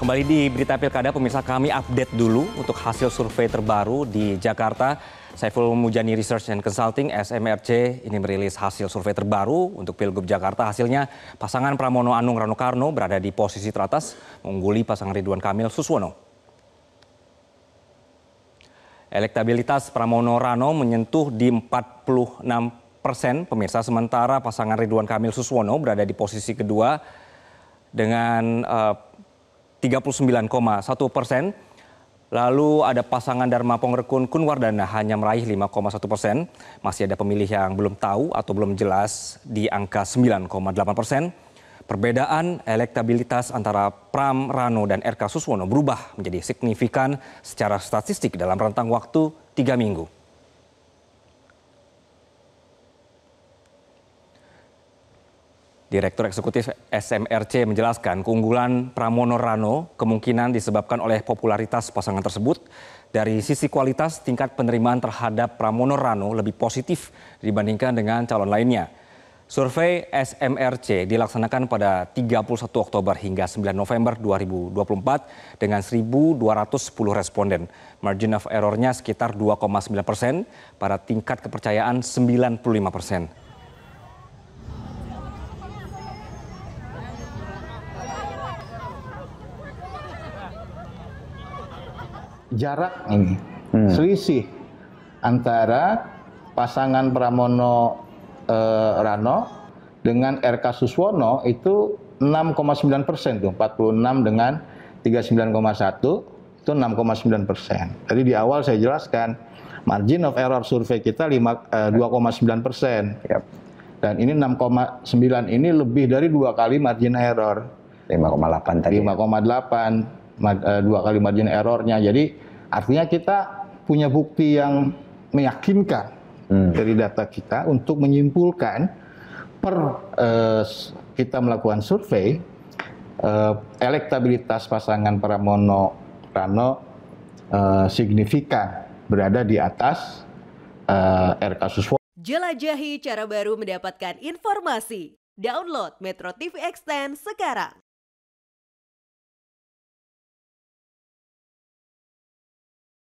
Kembali di berita pilkada, pemirsa kami update dulu untuk hasil survei terbaru di Jakarta. Saiful Mujani Research and Consulting SMRC ini merilis hasil survei terbaru untuk Pilgub Jakarta. Hasilnya pasangan Pramono Anung Rano Karno berada di posisi teratas mengungguli pasangan Ridwan Kamil Suswono. Elektabilitas Pramono Rano menyentuh di 46 persen pemirsa sementara pasangan Ridwan Kamil Suswono berada di posisi kedua dengan uh, 39,1 persen. Lalu ada pasangan Dharma Pongrekun Kunwardana hanya meraih 5,1 persen. Masih ada pemilih yang belum tahu atau belum jelas di angka 9,8 persen. Perbedaan elektabilitas antara Pram Rano dan RK Suswono berubah menjadi signifikan secara statistik dalam rentang waktu tiga minggu. Direktur Eksekutif SMRC menjelaskan keunggulan Pramono Rano kemungkinan disebabkan oleh popularitas pasangan tersebut. Dari sisi kualitas, tingkat penerimaan terhadap Pramono Rano lebih positif dibandingkan dengan calon lainnya. Survei SMRC dilaksanakan pada 31 Oktober hingga 9 November 2024 dengan 1.210 responden. Margin of errornya sekitar 2,9 persen, pada tingkat kepercayaan 95 persen. jarak ini hmm. selisih antara pasangan Pramono eh, Rano dengan RK Suswono itu 6,9 persen tuh 46 dengan 39,1 itu 6,9 persen. Tadi di awal saya jelaskan margin of error survei kita eh, 2,9 persen. Yep. Dan ini 6,9 ini lebih dari dua kali margin error. 5,8 tadi. 5,8 Eh, dua kali margin errornya. Jadi artinya kita punya bukti yang meyakinkan hmm. dari data kita untuk menyimpulkan per eh, kita melakukan survei eh, elektabilitas pasangan Pramono Rano eh, signifikan berada di atas eh, RK Suswo. Jelajahi cara baru mendapatkan informasi. Download Metro TV Extend sekarang.